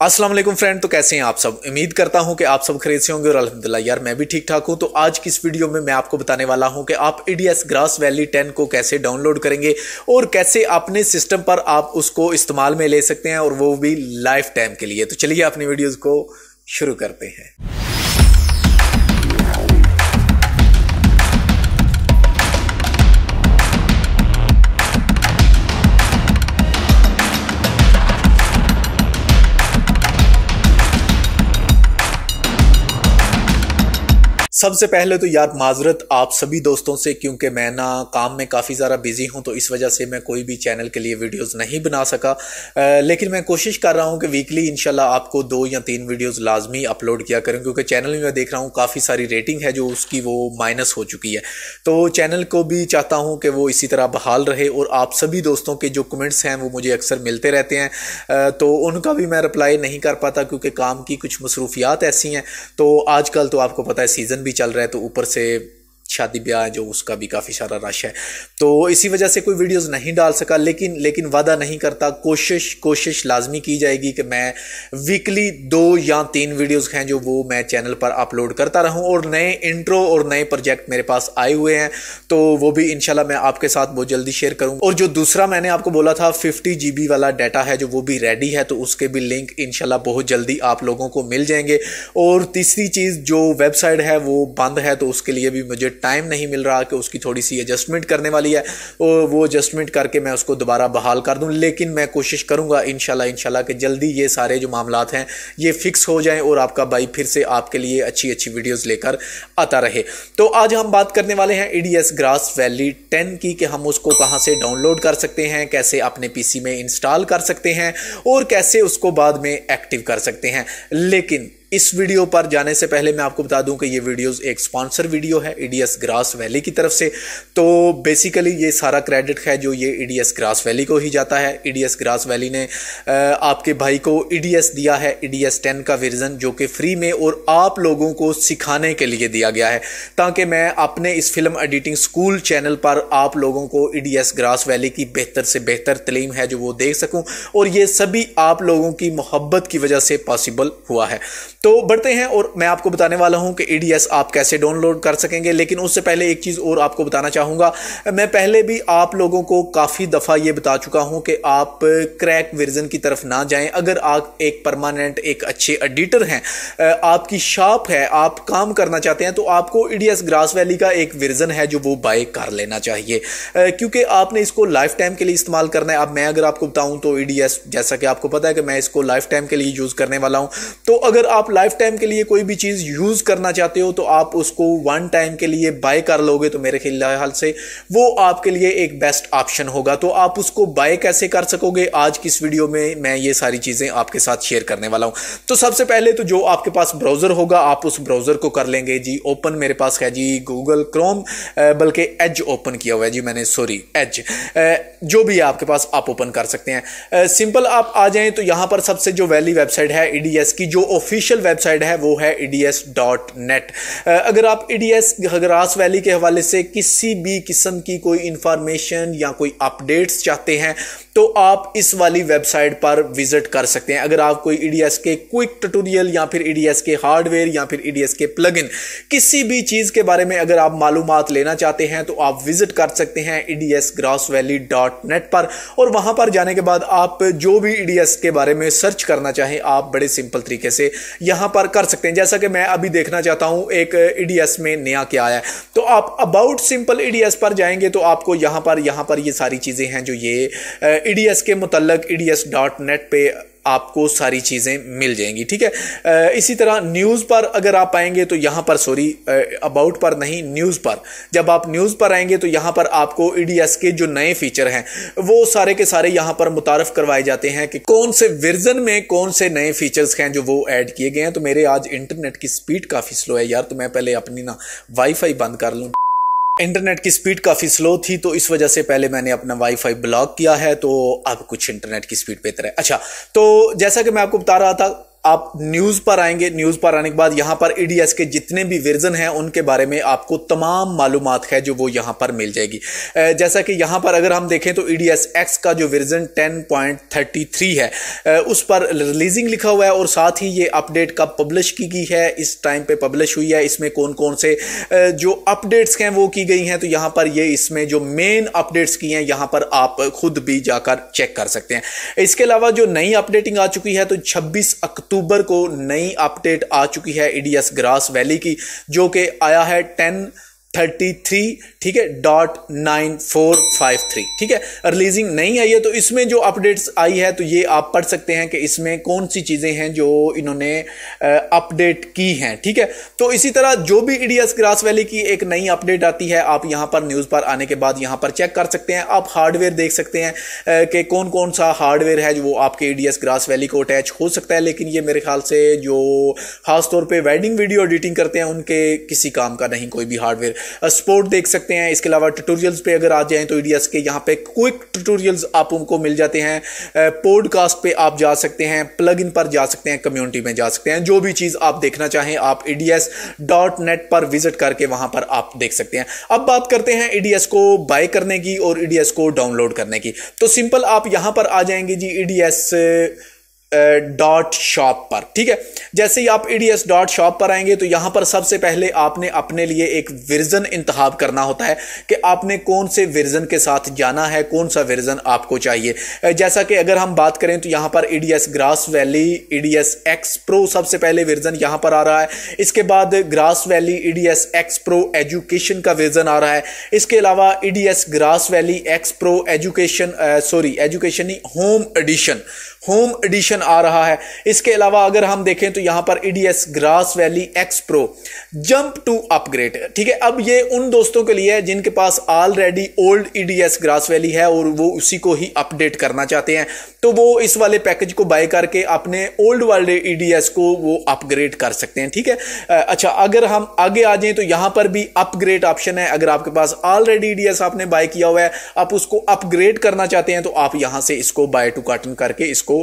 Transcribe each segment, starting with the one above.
अस्सलाम वालेकुम फ्रेंड तो कैसे हैं आप सब उम्मीद करता हूं कि आप सब खरीद से होंगे और अलहमदिल्ला यार मैं भी ठीक ठाक हूं तो आज की इस वीडियो में मैं आपको बताने वाला हूं कि आप एस ग्रास वैली 10 को कैसे डाउनलोड करेंगे और कैसे अपने सिस्टम पर आप उसको इस्तेमाल में ले सकते हैं और वो भी लाइफ टाइम के लिए तो चलिए अपनी वीडियोज़ को शुरू करते हैं सबसे पहले तो यार माजरत आप सभी दोस्तों से क्योंकि मैं ना काम में काफ़ी ज़्यादा बिज़ी हूं तो इस वजह से मैं कोई भी चैनल के लिए वीडियोस नहीं बना सका आ, लेकिन मैं कोशिश कर रहा हूं कि वीकली इनशाला आपको दो या तीन वीडियोस लाजमी अपलोड किया करूं क्योंकि चैनल में मैं देख रहा हूं काफ़ी सारी रेटिंग है जो उसकी वो माइनस हो चुकी है तो चैनल को भी चाहता हूँ कि वो इसी तरह बहाल रहे और आप सभी दोस्तों के जो कमेंट्स हैं वो मुझे अक्सर मिलते रहते हैं तो उनका भी मैं रिप्लाई नहीं कर पाता क्योंकि काम की कुछ मसरूफियात ऐसी हैं तो आज तो आपको पता है सीज़न भी चल रहा है तो ऊपर से शादी ब्याह जो उसका भी काफ़ी सारा रश है तो इसी वजह से कोई वीडियोस नहीं डाल सका लेकिन लेकिन वादा नहीं करता कोशिश कोशिश लाजमी की जाएगी कि मैं वीकली दो या तीन वीडियोस हैं जो वो मैं चैनल पर अपलोड करता रहूं और नए इंट्रो और नए प्रोजेक्ट मेरे पास आए हुए हैं तो वो भी इन मैं आपके साथ बहुत जल्दी शेयर करूँ और जो दूसरा मैंने आपको बोला था फिफ्टी जी वाला डाटा है जो वो भी रेडी है तो उसके भी लिंक इनशाला बहुत जल्दी आप लोगों को मिल जाएंगे और तीसरी चीज़ जो वेबसाइट है वो बंद है तो उसके लिए भी मुझे टाइम नहीं मिल रहा कि उसकी थोड़ी सी एडजस्टमेंट करने वाली है वो एडजस्टमेंट करके मैं उसको दोबारा बहाल कर दूँ लेकिन मैं कोशिश करूँगा इन शाला कि जल्दी ये सारे जो मामला हैं ये फिक्स हो जाएँ और आपका भाई फिर से आपके लिए अच्छी अच्छी वीडियोज़ लेकर आता रहे तो आज हम बात करने वाले हैं ई ग्रास वैली टेन की कि हम उसको कहाँ से डाउनलोड कर सकते हैं कैसे अपने पी में इंस्टॉल कर सकते हैं और कैसे उसको बाद में एक्टिव कर सकते हैं लेकिन इस वीडियो पर जाने से पहले मैं आपको बता दूं कि ये वीडियोस एक स्पॉन्सर वीडियो है ईडीएस e ग्रास वैली की तरफ से तो बेसिकली ये सारा क्रेडिट है जो ये ईडीएस e ग्रास वैली को ही जाता है ईडीएस e ग्रास वैली ने आपके भाई को ईडीएस दिया है ईडीएस 10 का वर्जन जो कि फ्री में और आप लोगों को सिखाने के लिए दिया गया है ताकि मैं अपने इस फिल्म एडिटिंग स्कूल चैनल पर आप लोगों को ई ग्रास वैली की बेहतर से बेहतर तलीम है जो वो देख सकूँ और ये सभी आप लोगों की मोहब्बत की वजह से पॉसिबल हुआ है तो बढ़ते हैं और मैं आपको बताने वाला हूं कि ईडीएस आप कैसे डाउनलोड कर सकेंगे लेकिन उससे पहले एक चीज़ और आपको बताना चाहूँगा मैं पहले भी आप लोगों को काफ़ी दफ़ा ये बता चुका हूँ कि आप क्रैक वर्जन की तरफ ना जाएं अगर आप एक परमानेंट एक अच्छे एडिटर हैं आपकी शॉप है आप काम करना चाहते हैं तो आपको ईडीएस ग्रास वैली का एक वर्जन है जो वो बाय कर लेना चाहिए क्योंकि आपने इसको लाइफ टाइम के लिए इस्तेमाल करना है अब मैं अगर आपको बताऊं तो ईडीएस जैसा कि आपको पता है कि मैं इसको लाइफ टाइम के लिए यूज़ करने वाला हूं तो अगर आप लाइफ टाइम के लिए कोई भी चीज़ यूज़ करना चाहते हो तो आप उसको वन टाइम के लिए बाय कर लोगे तो मेरे ख्याल से वो आपके लिए एक बेस्ट ऑप्शन होगा तो आप उसको बाय कैसे कर सकोगे आज की इस वीडियो में मैं ये सारी चीज़ें आपके साथ शेयर करने वाला हूँ तो सबसे पहले तो जो आपके पास ब्राउज़र होगा आप उस ब्राउज़र को कर लेंगे जी ओपन मेरे पास है जी गूगल क्रोम बल्कि एज ओपन किया हुआ है जी मैंने सॉरी एज जो भी आपके पास आप ओपन कर सकते हैं सिंपल आप आ जाएँ तो यहाँ पर सबसे जो वैली वेबसाइट है ई की जो ऑफिशियल ऑफिशियल वेबसाइट है वो है ई डॉट नेट अगर आप ई घगरास वैली के हवाले से किसी भी किस्म की कोई इंफॉर्मेशन या कोई अपडेट्स चाहते हैं तो आप इस वाली वेबसाइट पर विजिट कर सकते हैं अगर आप कोई ईडीएस के क्विक ट्यूटोरियल या फिर ईडीएस के हार्डवेयर या फिर ईडीएस के प्लगइन किसी भी चीज़ के बारे में अगर आप मालूम लेना चाहते हैं तो आप विजिट कर सकते हैं EDIUS Grass Valley dot net पर और वहां पर जाने के बाद आप जो भी ईडीएस e के बारे में सर्च करना चाहें आप बड़े सिंपल तरीके से यहां पर कर सकते हैं जैसा कि मैं अभी देखना चाहता हूं एक ईडीएस e में नया क्या आया है तो आप अबाउट सिंपल ईडीएस पर जाएंगे तो आपको यहां पर यहां पर ये यह सारी चीजें हैं जो ये ईडीएस के मुतलक ईडीएस डॉट नेट पे आपको सारी चीज़ें मिल जाएंगी ठीक है इसी तरह न्यूज़ पर अगर आप आएंगे तो यहाँ पर सॉरी अबाउट पर नहीं न्यूज़ पर जब आप न्यूज़ पर आएंगे तो यहाँ पर आपको ईडीएस के जो नए फीचर हैं वो सारे के सारे यहाँ पर मुतारफ़ करवाए जाते हैं कि कौन से वर्जन में कौन से नए फीचर्स हैं जो वो ऐड किए गए हैं तो मेरे आज इंटरनेट की स्पीड काफ़ी स्लो है यार तो मैं पहले अपनी ना वाईफाई बंद कर लूँ इंटरनेट की स्पीड काफ़ी स्लो थी तो इस वजह से पहले मैंने अपना वाईफाई ब्लॉक किया है तो अब कुछ इंटरनेट की स्पीड बेहतर है अच्छा तो जैसा कि मैं आपको बता रहा था आप न्यूज़ पर आएंगे न्यूज़ पर आने के बाद यहाँ पर ईडीएस के जितने भी वर्जन हैं उनके बारे में आपको तमाम मालूम है जो वो यहाँ पर मिल जाएगी जैसा कि यहाँ पर अगर हम देखें तो ईडीएस एक्स का जो वर्जन 10.33 है उस पर रिलीजिंग लिखा हुआ है और साथ ही ये अपडेट कब पब्लिश की गई है इस टाइम पे पब्लिश हुई है इसमें कौन कौन से जो अपडेट्स हैं वो की गई हैं तो यहाँ पर ये इसमें जो मेन अपडेट्स की हैं यहाँ पर आप खुद भी जाकर चेक कर सकते हैं इसके अलावा जो नई अपडेटिंग आ चुकी है तो छब्बीस अक्टूबर अक्टूबर को नई अपडेट आ चुकी है ईडीएस e ग्रास वैली की जो कि आया है टेन थर्टी थ्री ठीक है dot nine four five three ठीक है रिलीजिंग नहीं आई है तो इसमें जो अपडेट्स आई है तो ये आप पढ़ सकते हैं कि इसमें कौन सी चीज़ें हैं जो इन्होंने अपडेट की हैं ठीक है तो इसी तरह जो भी इडियस ग्रास वैली की एक नई अपडेट आती है आप यहाँ पर न्यूज़ पर आने के बाद यहाँ पर चेक कर सकते हैं आप हार्डवेयर देख सकते हैं कि कौन कौन सा हार्डवेयर है जो वो आपके ई ग्रास वैली को अटैच हो सकता है लेकिन ये मेरे ख्याल से जो खासतौर पर वेडिंग वीडियो एडिटिंग करते हैं उनके किसी काम का नहीं कोई भी हार्डवेयर स्पोर्ट देख सकते हैं इसके अलावा ट्यूटोरियल्स पे अगर आ जाए तो ईडीएस के यहाँ पे क्विक ट्यूटोरियल्स आप उनको मिल जाते हैं पॉडकास्ट पे आप जा सकते हैं प्लग इन पर जा सकते हैं कम्युनिटी में जा सकते हैं जो भी चीज़ आप देखना चाहें आप ईडीएस डॉट नेट पर विजिट करके वहां पर आप देख सकते हैं अब बात करते हैं ईडीएस को बाय करने की और ईडीएस को डाउनलोड करने की तो सिंपल आप यहां पर आ जाएंगे जी ईडीएस डॉट शॉप पर ठीक है जैसे ही आप एस e डॉट शॉप पर आएंगे तो यहाँ पर सबसे पहले आपने अपने लिए एक वर्जन इंतहा करना होता है कि आपने कौन से वर्जन के साथ जाना है कौन सा वर्जन आपको चाहिए जैसा कि अगर हम बात करें तो यहाँ पर EDIUS Grass Valley EDIUS X Pro सबसे पहले वर्जन यहाँ पर आ रहा है इसके बाद Grass Valley EDIUS X Pro education का वर्जन आ रहा है इसके अलावा EDIUS Grass Valley X Pro education sorry education home edition home edition आ रहा है इसके अलावा अगर हम देखें तो यहां पर EDIUS Grass Valley X Pro jump to upgrade ठीक है अब ये उन दोस्तों के लिए है जिनके पास already old EDIUS Grass Valley है और वो उसी को ही अपडेट करना चाहते हैं तो वो इस वाले पैकेज को बाय करके अपने ओल्ड वाले ईडीएस को वो अपग्रेड कर सकते हैं ठीक है अच्छा अगर हम आगे आ जाए तो यहां पर भी अपग्रेड ऑप्शन है अगर आपके पास ऑलरेडी ईडीएस e आपने बाय किया हुआ है आप उसको अपग्रेड करना चाहते हैं तो आप यहां से इसको बाय टू कार्टन करके इसको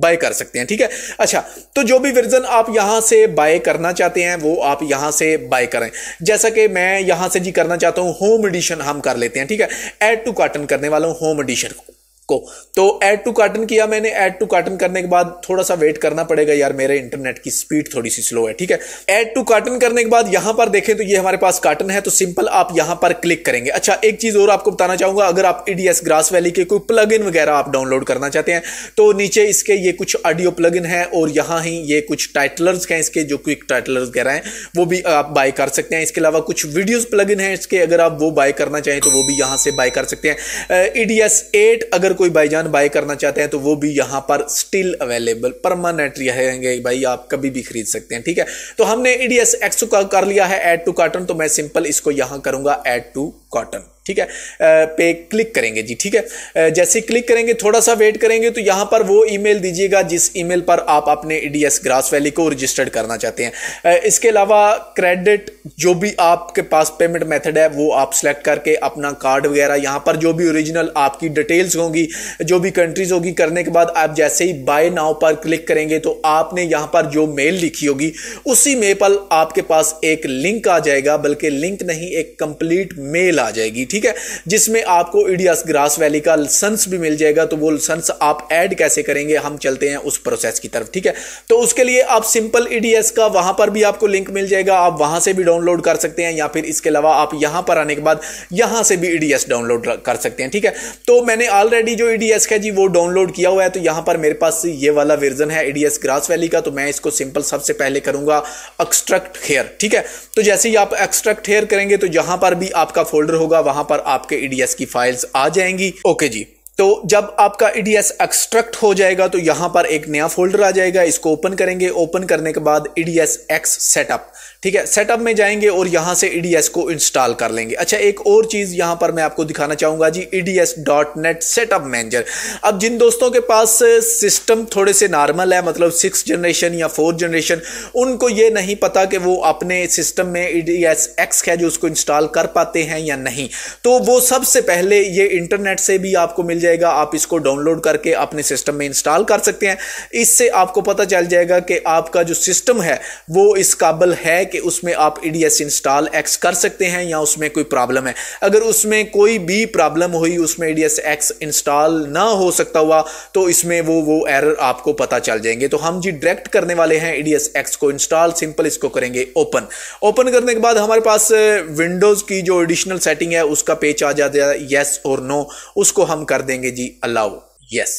बाय कर सकते हैं ठीक है अच्छा तो जो भी वर्जन आप यहां से बाय करना चाहते हैं वो आप यहां से बाय करें जैसा कि मैं यहां से जी करना चाहता हूं होम एडिशन हम कर लेते हैं ठीक है ऐड टू कार्टन करने वाला हूं होम एडिशन को को तो ऐड टू कार्टन किया मैंने ऐड टू कार्टन करने के बाद थोड़ा सा वेट करना पड़ेगा यार मेरे इंटरनेट की स्पीड थोड़ी सी स्लो है ठीक है ऐड टू कार्टन करने के बाद यहां पर देखें तो ये हमारे पास कार्टन है तो सिंपल आप यहां पर क्लिक करेंगे अच्छा एक चीज और आपको बताना चाहूंगा अगर आप ईडीएस ग्रास वैली के कोई प्लग वगैरह आप डाउनलोड करना चाहते हैं तो नीचे इसके ये कुछ ऑडियो प्लग है और यहां ही ये कुछ टाइटलर्स हैं इसके जो क्विक टाइटलर्स वगैरह हैं वो भी आप बाय कर सकते हैं इसके अलावा कुछ वीडियोज प्लग इन इसके अगर आप वो बाय करना चाहें तो वो भी यहां से बाय कर सकते हैं ईडीएस एट अगर अगर कोई जान बाय करना चाहते हैं तो वो भी यहाँ पर स्टिल अवेलेबल परमानेंट रहेंगे भाई आप कभी भी खरीद सकते हैं ठीक है तो हमने ई डी एस एक्स कर लिया है एड टू कार्टन तो मैं सिंपल इसको यहाँ करूँगा एड टू कॉटन ठीक है पे क्लिक करेंगे जी ठीक है जैसे क्लिक करेंगे थोड़ा सा वेट करेंगे तो यहां पर वो ईमेल दीजिएगा जिस ईमेल पर आप अपने ईडीएस ग्रास वैली को रजिस्टर्ड करना चाहते हैं इसके अलावा क्रेडिट जो भी आपके पास पेमेंट मेथड है वो आप सेलेक्ट करके अपना कार्ड वगैरह यहां पर जो भी ओरिजिनल आपकी डिटेल्स होंगी जो भी कंट्रीज होगी करने के बाद आप जैसे ही बाय नाव पर क्लिक करेंगे तो आपने यहां पर जो मेल लिखी होगी उसी मेल पर आपके पास एक लिंक आ जाएगा बल्कि लिंक नहीं एक कंप्लीट मेल आ आ जाएगी ठीक है जिसमें आपको इडियास ग्रास वैली का सन्स भी मिल जाएगा तो वो सन्स आप ऐड कैसे करेंगे हम चलते हैं उस प्रोसेस की तरफ ठीक है तो उसके लिए आप सिंपल ईडीएस का वहां पर भी आपको लिंक मिल जाएगा आप वहां से भी डाउनलोड कर सकते हैं या फिर इसके अलावा आप यहां पर आने के बाद यहां से भी ईडीएस डाउनलोड कर सकते हैं ठीक है तो मैंने ऑलरेडी जो ईडीएस है जी वो डाउनलोड किया हुआ है तो यहां पर मेरे पास ये वाला वर्जन है ईडीएस ग्रास वैली का तो मैं इसको सिंपल सबसे पहले करूंगा एक्सट्रक्ट हेयर ठीक है तो जैसे ही आप एक्सट्रक्ट हेयर करेंगे तो यहां पर भी आपका फोल्डर फोल्डर होगा वहां पर आपके ईडीएस e की फाइल्स आ जाएंगी ओके जी तो जब आपका ईडीएस e एक्सट्रैक्ट हो जाएगा तो यहां पर एक नया फोल्डर आ जाएगा इसको ओपन करेंगे ओपन करने के बाद ईडीएस एक्स सेटअप ठीक है सेटअप में जाएंगे और यहाँ से ईडीएस e को इंस्टॉल कर लेंगे अच्छा एक और चीज़ यहाँ पर मैं आपको दिखाना चाहूँगा जी EDIUS dot net setup manager अब जिन दोस्तों के पास सिस्टम थोड़े से नॉर्मल है मतलब सिक्स जनरेशन या फोर्थ जनरेशन उनको ये नहीं पता कि वो अपने सिस्टम में ई डी एस एक्स है जो उसको इंस्टॉल कर पाते हैं या नहीं तो वो सबसे पहले ये इंटरनेट से भी आपको मिल जाएगा आप इसको डाउनलोड करके अपने सिस्टम में इंस्टॉल कर सकते हैं इससे आपको पता चल जाएगा कि आपका जो सिस्टम है वो इस काबल है कि उसमें आप ईडीएस इंस्टॉल एक्स कर सकते हैं या उसमें कोई प्रॉब्लम है अगर उसमें कोई भी प्रॉब्लम हुई उसमें ईडीएस एक्स इंस्टॉल ना हो सकता हुआ तो इसमें वो वो एरर आपको पता चल जाएंगे तो हम जी डायरेक्ट करने वाले हैं ईडीएस एक्स को इंस्टॉल सिंपल इसको करेंगे ओपन ओपन करने के बाद हमारे पास विंडोज की जो एडिशनल सेटिंग है उसका पेज आ जाता है येस और नो उसको हम कर देंगे जी अलाउ यस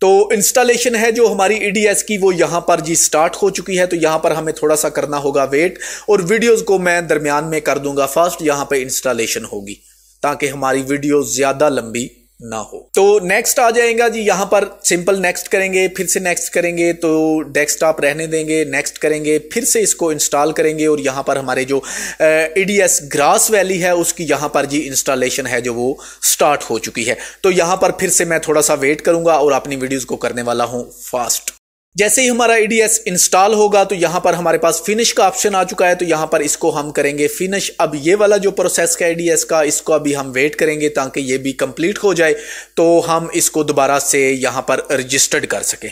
तो इंस्टॉलेशन है जो हमारी ईडीएस e की वो यहाँ पर जी स्टार्ट हो चुकी है तो यहाँ पर हमें थोड़ा सा करना होगा वेट और वीडियोस को मैं दरमियान में कर दूंगा फर्स्ट यहाँ पे इंस्टॉलेशन होगी ताकि हमारी वीडियो ज़्यादा लंबी ना हो तो नेक्स्ट आ जाएगा जी यहाँ पर सिंपल नेक्स्ट करेंगे फिर से नेक्स्ट करेंगे तो डेस्कटॉप रहने देंगे नेक्स्ट करेंगे फिर से इसको इंस्टॉल करेंगे और यहाँ पर हमारे जो एडीएस ग्रास वैली है उसकी यहाँ पर जी इंस्टॉलेशन है जो वो स्टार्ट हो चुकी है तो यहाँ पर फिर से मैं थोड़ा सा वेट करूँगा और अपनी वीडियोज़ को करने वाला हूँ फास्ट जैसे ही हमारा ई इंस्टॉल होगा तो यहाँ पर हमारे पास फिनिश का ऑप्शन आ चुका है तो यहाँ पर इसको हम करेंगे फिनिश अब ये वाला जो प्रोसेस का ईडीएस का इसको अभी हम वेट करेंगे ताकि ये भी कंप्लीट हो जाए तो हम इसको दोबारा से यहाँ पर रजिस्टर्ड कर सकें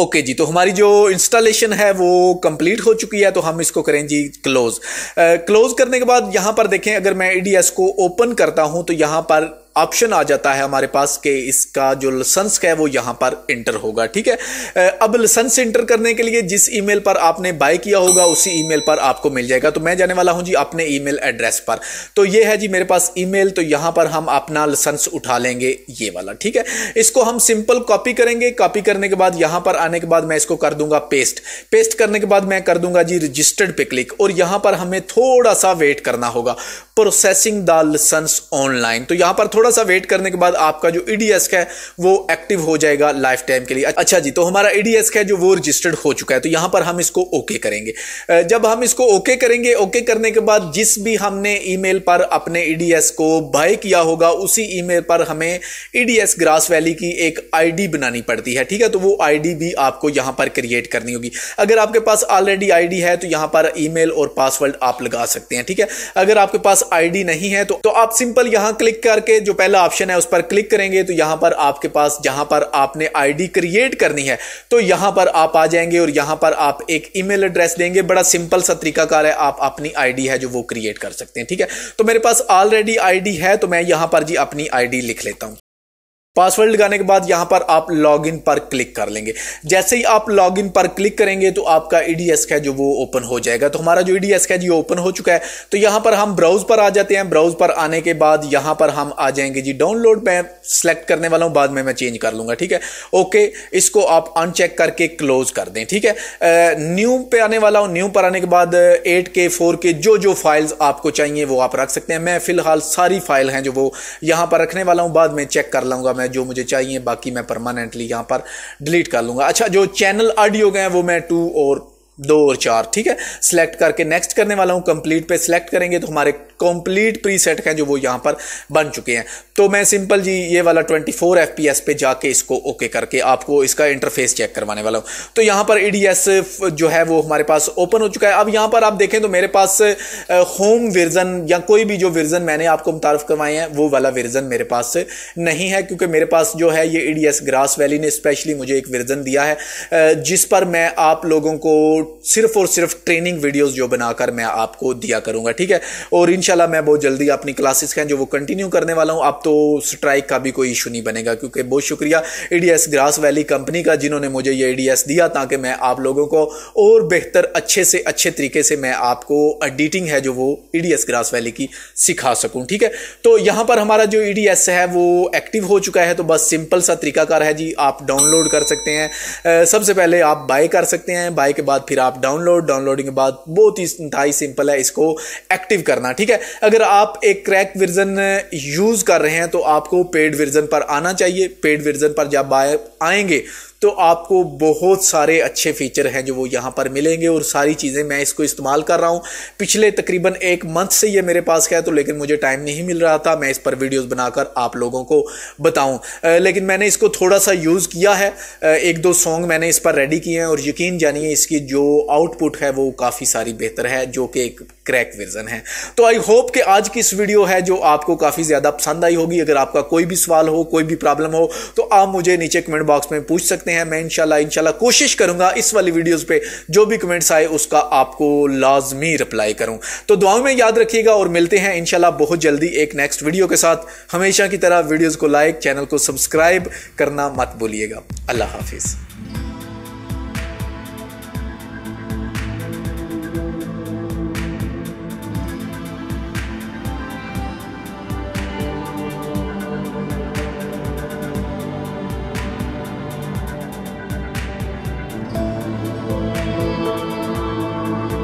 ओके okay जी तो हमारी जो इंस्टॉलेशन है वो कंप्लीट हो चुकी है तो हम इसको करें जी क्लोज क्लोज करने के बाद यहां पर देखें अगर मैं ईडीएस को ओपन करता हूँ तो यहां पर ऑप्शन आ जाता है हमारे पास कि इसका जो लसंस है वो यहां पर इंटर होगा ठीक है अब लसेंस इंटर करने के लिए जिस ईमेल पर आपने बाय किया होगा उसी ईमेल पर आपको मिल जाएगा तो मैं जाने वाला हूं जी अपने ईमेल एड्रेस पर तो ये है जी मेरे पास ईमेल तो यहां पर हम अपना लसेंस उठा लेंगे ये वाला ठीक है इसको हम सिंपल कॉपी करेंगे कॉपी करने के बाद यहां पर आने के बाद मैं इसको कर दूंगा पेस्ट पेस्ट करने के बाद मैं कर दूंगा जी रजिस्टर्ड पे क्लिक और यहां पर हमें थोड़ा सा वेट करना होगा प्रोसेसिंग द लसेंस ऑनलाइन तो यहां पर थोड़ा थोड़ा सा वेट करने के बाद आपका जो ईडीएस e है वो एक्टिव हो जाएगा लाइफ टाइम के लिए अच्छा जी तो हमारा ईडीएस e है जो वो रजिस्टर्ड हो चुका है तो यहां पर हम इसको ओके करेंगे जब हम इसको ओके करेंगे ओके करने के बाद जिस भी हमने ईमेल पर अपने ईडीएस e को बाय किया होगा उसी ईमेल पर हमें ईडीएस ग्रास वैली की एक आईडी बनानी पड़ती है ठीक है तो वो आईडी भी आपको यहां पर क्रिएट करनी होगी अगर आपके पास ऑलरेडी आईडी है तो यहां पर ईमेल और पासवर्ड आप लगा सकते हैं ठीक है अगर आपके पास आईडी नहीं है तो, तो आप सिंपल यहां क्लिक करके जो जो पहला ऑप्शन है उस पर क्लिक करेंगे तो यहां पर आपके पास जहां पर आपने आईडी क्रिएट करनी है तो यहां पर आप आ जाएंगे और यहां पर आप एक ईमेल एड्रेस देंगे बड़ा सिंपल सा तरीकाकार है आप अपनी आईडी है जो वो क्रिएट कर सकते हैं ठीक है तो मेरे पास ऑलरेडी आईडी है तो मैं यहां पर जी अपनी आईडी लिख लेता हूं पासवर्ड लगाने के बाद यहां पर आप लॉगिन पर क्लिक कर लेंगे जैसे ही आप लॉगिन पर क्लिक करेंगे तो आपका ईडीएस e का जो वो ओपन हो जाएगा तो हमारा जो ईडीएस e का जी ओपन हो चुका है तो यहां पर हम ब्राउज पर आ जाते हैं ब्राउज पर आने के बाद यहां पर हम आ जाएंगे जी डाउनलोड मैं सेलेक्ट करने वाला हूं बाद में मैं चेंज कर लूंगा ठीक है ओके इसको आप अनचेक करके क्लोज कर दें ठीक है न्यू पे आने वाला हूं न्यू पर आने के बाद एट के फोर के जो जो फाइल्स आपको चाहिए वो आप रख सकते हैं मैं फिलहाल सारी फाइल हैं जो वो यहां पर रखने वाला हूं बाद में चेक कर लूंगा है जो मुझे चाहिए बाकी मैं परमानेंटली यहाँ पर डिलीट कर लूँगा अच्छा जो चैनल ऑडियो गए हैं वो मैं टू और दो और चार ठीक है सिलेक्ट करके नेक्स्ट करने वाला हूँ कंप्लीट पे सिलेक्ट करेंगे तो हमारे कंप्लीट प्रीसेट हैं जो वो यहाँ पर बन चुके हैं तो मैं सिंपल जी ये वाला 24 एफपीएस पे जाके इसको ओके करके आपको इसका इंटरफेस चेक करवाने वाला हूँ तो यहाँ पर ईडीएस e जो है वो हमारे पास ओपन हो चुका है अब यहाँ पर आप देखें तो मेरे पास होम वर्जन या कोई भी जो वर्जन मैंने आपको मुतारफ़ करवाए हैं वो वाला वर्जन मेरे पास नहीं है क्योंकि मेरे पास जो है ये ईडीएस ग्रास वैली ने स्पेशली मुझे एक वर्जन दिया है जिस पर मैं आप लोगों को सिर्फ और सिर्फ ट्रेनिंग वीडियोस जो बनाकर मैं आपको दिया करूंगा ठीक है और इनशाला मैं बहुत जल्दी अपनी क्लासेस का जो वो कंटिन्यू करने वाला हूं अब तो स्ट्राइक का भी कोई इशू नहीं बनेगा क्योंकि बहुत शुक्रिया ईडीएस ग्रास वैली कंपनी का जिन्होंने मुझे ये ईडीएस दिया ताकि मैं आप लोगों को और बेहतर अच्छे से अच्छे तरीके से मैं आपको एडिटिंग है जो वो ईडीएस ग्रास वैली की सिखा सकूं ठीक है तो यहां पर हमारा जो ईडीएस है वो एक्टिव हो चुका है तो बस सिंपल सा तरीकाकार है जी आप डाउनलोड कर सकते हैं सबसे पहले आप बाय कर सकते हैं बाय के बाद फिर आप डाउनलोड डाउनलोडिंग के बाद बहुत ही इंतहाई सिंपल है इसको एक्टिव करना ठीक है अगर आप एक क्रैक वर्जन यूज़ कर रहे हैं तो आपको पेड वर्जन पर आना चाहिए पेड वर्जन पर जब आए आएंगे तो आपको बहुत सारे अच्छे फीचर हैं जो वो यहाँ पर मिलेंगे और सारी चीज़ें मैं इसको इस्तेमाल कर रहा हूँ पिछले तकरीबन एक मंथ से ये मेरे पास है तो लेकिन मुझे टाइम नहीं मिल रहा था मैं इस पर वीडियोस बनाकर आप लोगों को बताऊँ लेकिन मैंने इसको थोड़ा सा यूज़ किया है एक दो सॉन्ग मैंने इस पर रेडी किए हैं और यकीन जानिए इसकी जो आउटपुट है वो काफ़ी सारी बेहतर है जो कि एक क्रैक वर्जन है तो आई होप कि आज की इस वीडियो है जो आपको काफ़ी ज़्यादा पसंद आई होगी अगर आपका कोई भी सवाल हो कोई भी प्रॉब्लम हो तो आप मुझे नीचे कमेंट बॉक्स में पूछ सकते हैं सकते हैं मैं इंशाल्लाह इंशाल्लाह कोशिश करूंगा इस वाली वीडियोस पर जो भी कमेंट्स आए उसका आपको लाजमी रिप्लाई करूं तो दुआओं में याद रखिएगा और मिलते हैं इनशाला बहुत जल्दी एक नेक्स्ट वीडियो के साथ हमेशा की तरह वीडियोज़ को लाइक चैनल को सब्सक्राइब करना मत भूलिएगा अल्लाह हाफिज़